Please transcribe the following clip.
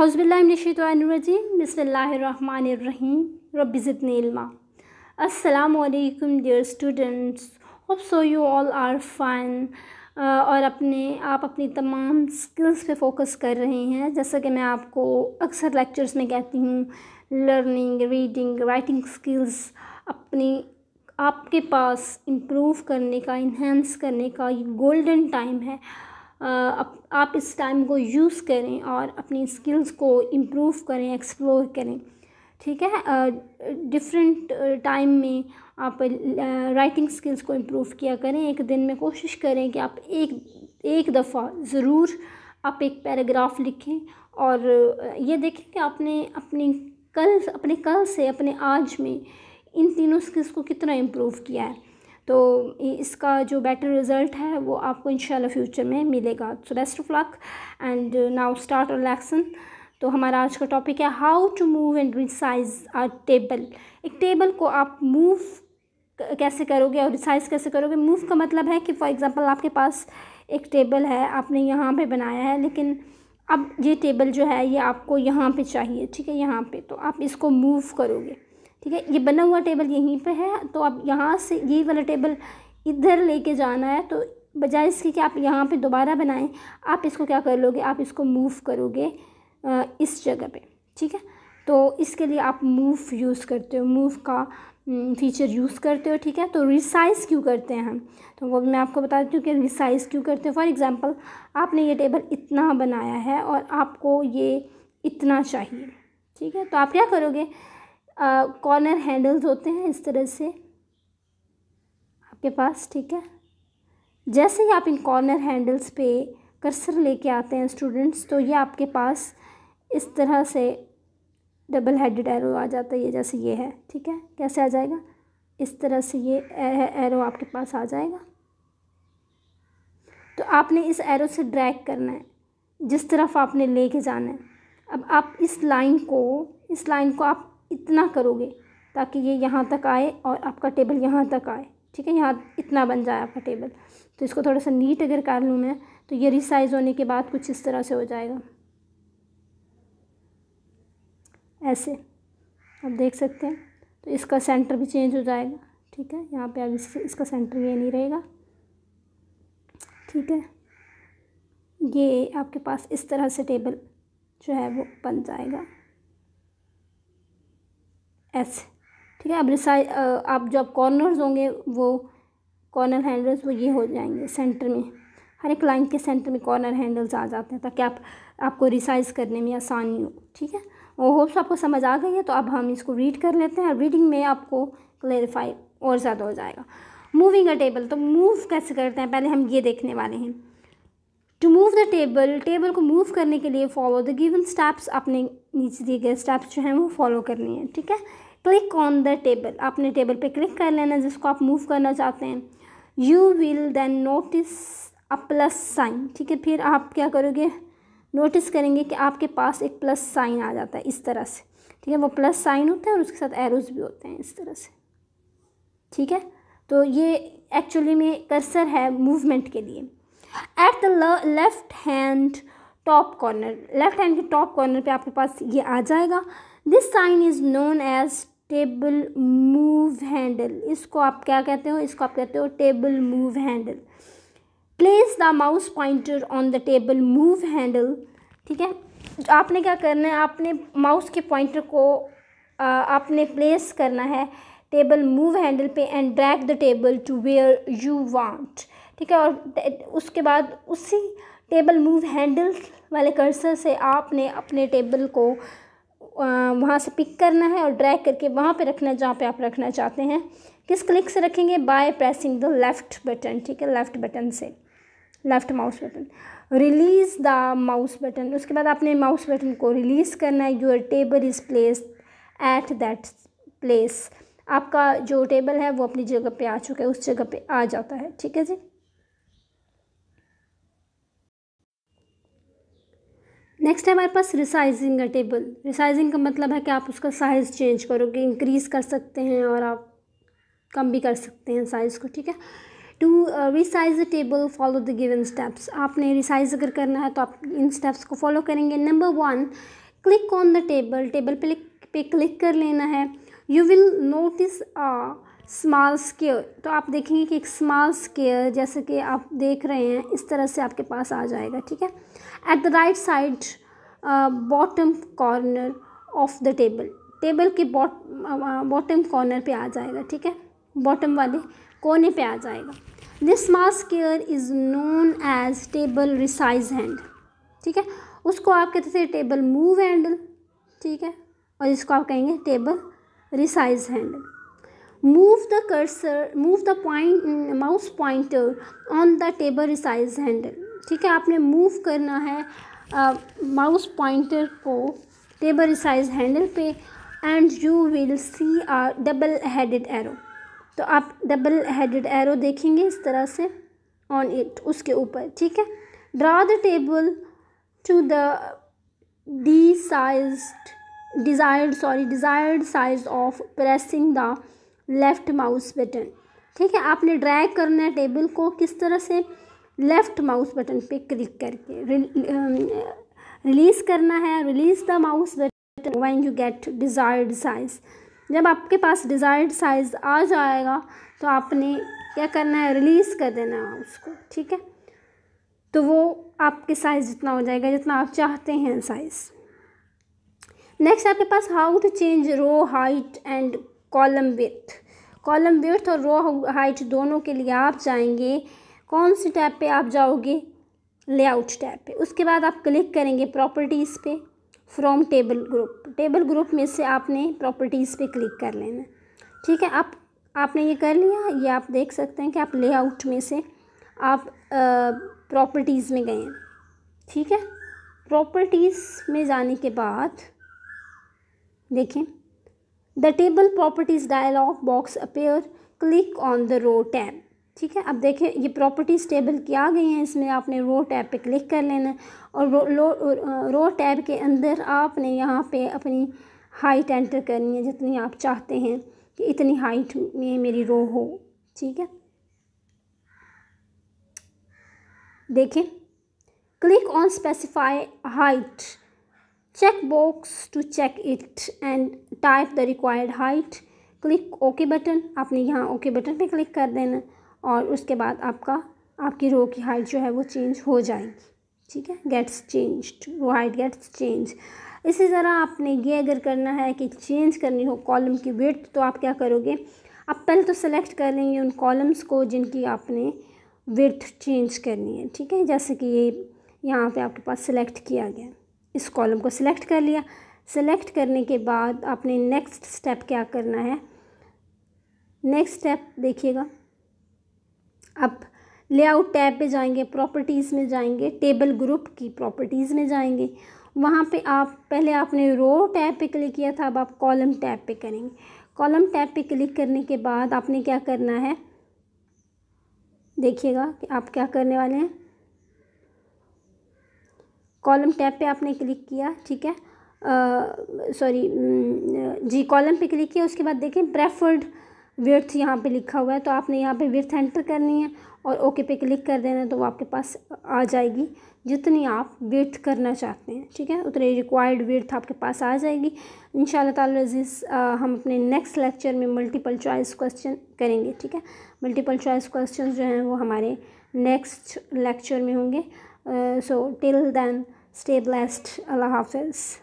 अज़बिल्लाशतवानरजीम बसमीम रबीज़िलमा असलकम dear students hope so you all are fine और अपने आप अपनी तमाम स्किल्स पे फोकस कर रहे हैं जैसा कि मैं आपको अक्सर लेक्चर्स में कहती हूँ लर्निंग रीडिंग राइटिंग स्किल्स अपनी आपके पास इम्प्रूव करने का इन्हेंस करने का ये गोल्डन टाइम है आप इस टाइम को यूज़ करें और अपनी स्किल्स को इम्प्रूव करें एक्सप्लोर करें ठीक है डिफरेंट टाइम में आप राइटिंग स्किल्स को इम्प्रूव किया करें एक दिन में कोशिश करें कि आप एक एक दफ़ा ज़रूर आप एक पैराग्राफ लिखें और ये देखें कि आपने अपने कल अपने कल से अपने आज में इन तीनों स्किल्स को कितना इम्प्रूव किया है तो इसका जो बेटर रिज़ल्ट है वो आपको इन फ्यूचर में मिलेगा so best of luck and now start our lesson तो हमारा आज का टॉपिक है how to move and resize our table एक टेबल को आप मूव कैसे करोगे और रिसाइज कैसे करोगे मूव का मतलब है कि फॉर एग्ज़ाम्पल आपके पास एक टेबल है आपने यहाँ पे बनाया है लेकिन अब ये टेबल जो है ये आपको यहाँ पे चाहिए ठीक है यहाँ पे तो आप इसको मूव करोगे ठीक है ये बना हुआ टेबल यहीं पे है तो आप यहाँ से ये वाला टेबल इधर लेके जाना है तो बजाय इसके कि आप यहाँ पे दोबारा बनाएं आप इसको क्या कर लोगे आप इसको मूव करोगे इस जगह पे ठीक है तो इसके लिए आप मूव यूज़ करते हो मूव का फीचर यूज़ करते हो ठीक है तो रिसाइज़ क्यों करते हैं हम तो वो मैं आपको बता देती हूँ कि रिसाइज़ क्यों करते हो फॉर एग्ज़ाम्पल आपने ये टेबल इतना बनाया है और आपको ये इतना चाहिए ठीक है तो आप क्या करोगे कॉर्नर हैंडल्स होते हैं इस तरह से आपके पास ठीक है जैसे ही आप इन कॉर्नर हैंडल्स पे कर्सर लेके आते हैं स्टूडेंट्स तो ये आपके पास इस तरह से डबल हेडेड एरो आ जाता है ये जैसे ये है ठीक है कैसे आ जाएगा इस तरह से ये एरो आपके पास आ जाएगा तो आपने इस एरो से ड्रैग करना है जिस तरफ आपने ले जाना है अब आप इस लाइन को इस लाइन को आप इतना करोगे ताकि ये यहाँ तक आए और आपका टेबल यहाँ तक आए ठीक है यहाँ इतना बन जाए आपका टेबल तो इसको थोड़ा सा नीट अगर कर लूँ मैं तो ये रिसाइज़ होने के बाद कुछ इस तरह से हो जाएगा ऐसे आप देख सकते हैं तो इसका सेंटर भी चेंज हो जाएगा ठीक है यहाँ पे अब इस, इसका सेंटर ये नहीं रहेगा ठीक है ये आपके पास इस तरह से टेबल जो है वो बन जाएगा एस ठीक है अब रिसाइज आप जो आप कॉर्नर्स होंगे वो कॉर्नर हैंडल्स वो ये हो जाएंगे सेंटर में हर एक लाइन के सेंटर में कॉर्नर हैंडल्स आ जाते हैं ताकि आप आपको रिसाइज करने में आसानी हो ठीक है वो होप्स आपको समझ आ गई है तो अब हम इसको रीड कर लेते हैं रीडिंग में आपको क्लेरिफाई और ज़्यादा हो जाएगा मूविंग अ टेबल तो मूव कैसे करते हैं पहले हम ये देखने वाले हैं to move the table table को मूव करने के लिए फॉलो द गिवन स्टेप्स आपने नीचे दिए गए स्टेप्स जो हैं वो फॉलो करनी है ठीक है क्लिक ऑन द टेबल आपने टेबल पे क्लिक कर लेना जिसको आप मूव करना चाहते हैं you will then notice a plus sign ठीक है फिर आप क्या करोगे नोटिस करेंगे कि आपके पास एक प्लस साइन आ जाता है इस तरह से ठीक है वो प्लस साइन होता है और उसके साथ एरोज भी होते हैं इस तरह से ठीक है तो ये एक्चुअली में कर्सर है मूवमेंट के लिए at the left hand top corner left hand के टॉप कॉर्नर पे आपके पास ये आ जाएगा this sign is known as table move handle इसको आप क्या कहते हो इसको आप कहते हो table move handle place the mouse pointer on the table move handle ठीक है आपने क्या करना है आपने माउस के पॉइंटर को आपने प्लेस करना है टेबल मूव हैंडल पे and drag the table to where you want ठीक है और उसके बाद उसी टेबल मूव हैंडल वाले कर्सर से आपने अपने टेबल को वहाँ से पिक करना है और ड्रैग करके वहाँ पे रखना है जहाँ पे आप रखना चाहते हैं किस क्लिक से रखेंगे by pressing the left button ठीक है लेफ़्ट बटन से left mouse button release the mouse button उसके बाद आपने माउस बटन को रिलीज़ करना है your table is place at that place आपका जो टेबल है वो अपनी जगह पे आ चुका है उस जगह पे आ जाता है ठीक है जी नेक्स्ट है हमारे पास रिसाइजिंग का टेबल रिसाइजिंग का मतलब है कि आप उसका साइज़ चेंज करोगे इंक्रीज़ कर सकते हैं और आप कम भी कर सकते हैं साइज़ को ठीक है to resize the table follow the given steps आपने रिसाइज अगर करना है तो आप इन स्टेप्स को फॉलो करेंगे number one click on the table table पे पे क्लिक कर लेना है you will notice small scale तो आप देखेंगे कि एक स्मॉल स्केल जैसे कि आप देख रहे हैं इस तरह से आपके पास आ जाएगा ठीक है at the right side bottom corner of the table table के बॉट बॉटम कॉर्नर पे आ जाएगा ठीक है बॉटम वाले कोने पे आ जाएगा this small care is known as table resize hand ठीक है उसको आप कहते थे टेबल मूव हैंडल ठीक है और इसको आप कहेंगे table resize handle move the cursor move the point mouse pointer on the table resize handle ठीक है आपने मूव करना है माउस uh, पॉइंटर को टेबल साइज हैंडल पे and you will see our double headed arrow तो आप डबल हेडेड एरो देखेंगे इस तरह से ऑन इट उसके ऊपर ठीक है draw the table to the the size desired sorry desired size of pressing the left mouse button ठीक है आपने ड्रैग करना है टेबल को किस तरह से लेफ़्ट माउस बटन पे क्लिक करके रिलीज़ करना है release the mouse button when you get desired size जब आपके पास डिज़ायर्ड साइज़ आ जाएगा तो आपने क्या करना है रिलीज़ कर देना है उसको ठीक है तो वो आपके साइज़ जितना हो जाएगा जितना आप चाहते हैं साइज़ नेक्स्ट आपके पास how to change row height and column with column width और रो हाइट दोनों के लिए आप जाएंगे कौन से टैब पे आप जाओगे लेआउट टैब पे उसके बाद आप क्लिक करेंगे प्रॉपर्टीज़ पे from table group table group में से आपने प्रॉपर्टीज़ पे क्लिक कर लेना ठीक है आप आपने ये कर लिया ये आप देख सकते हैं कि आप लेआउट में से आप प्रॉपर्टीज़ में गए हैं ठीक है प्रॉपर्टीज़ में जाने के बाद देखें the table properties dialog box appear click on the row tab ठीक है अब देखें ये प्रॉपर्टीज़ टेबल की आ गई हैं इसमें आपने रो टैब पे क्लिक कर लेना है और रो रो, रो टैब के अंदर आपने यहाँ पे अपनी हाइट एंटर करनी है जितनी आप चाहते हैं कि इतनी हाइट में मेरी रो हो ठीक है देखें click on specify height box to check it and type the required height click okay button आपने यहाँ ओके बटन पे क्लिक कर देना और उसके बाद आपका आपकी रो की हाइट जो है वो चेंज हो जाएगी ठीक है gets change row height gets change इसी तरह आपने ये अगर करना है कि चेंज करनी हो कॉलम की वेट तो आप क्या करोगे आप पहले तो सेलेक्ट कर लेंगे उन कॉलम्स को जिनकी आपने वेट चेंज करनी है ठीक है जैसे कि ये यहाँ पे आपके पास सेलेक्ट किया गया इस कॉलम को सिलेक्ट कर लिया सेलेक्ट करने के बाद आपने नेक्स्ट स्टेप क्या करना है नेक्स्ट स्टेप देखिएगा आप लेआउट टैब पे जाएंगे प्रॉपर्टीज़ में जाएंगे टेबल ग्रुप की प्रॉपर्टीज़ में जाएंगे वहाँ पे आप पहले आपने रो टैब पे क्लिक किया था अब आप कॉलम टैब पे करेंगे कॉलम टैब पे क्लिक करने के बाद आपने क्या करना है देखिएगा कि आप क्या करने वाले हैं कॉलम टैब पे आपने क्लिक किया ठीक है सॉरी जी कॉलम पे क्लिक किया उसके बाद देखें प्रेफर्ड विर्थ यहाँ पे लिखा हुआ है तो आपने यहाँ पे विर्थ एंटर करनी है और ओके पे क्लिक कर देना तो वो आपके पास आ जाएगी जितनी आप विर्थ करना चाहते हैं ठीक है उतने रिक्वायर्ड विर्थ आपके पास आ जाएगी इन शजीज़ हम अपने नेक्स्ट लेक्चर में मल्टीपल चॉइस क्वेश्चन करेंगे ठीक है मल्टीपल चॉइस क्वेश्चन जो हैं वो हमारे नेक्स्ट लेक्चर में होंगे Uh, so till then stay blessed allah hafiz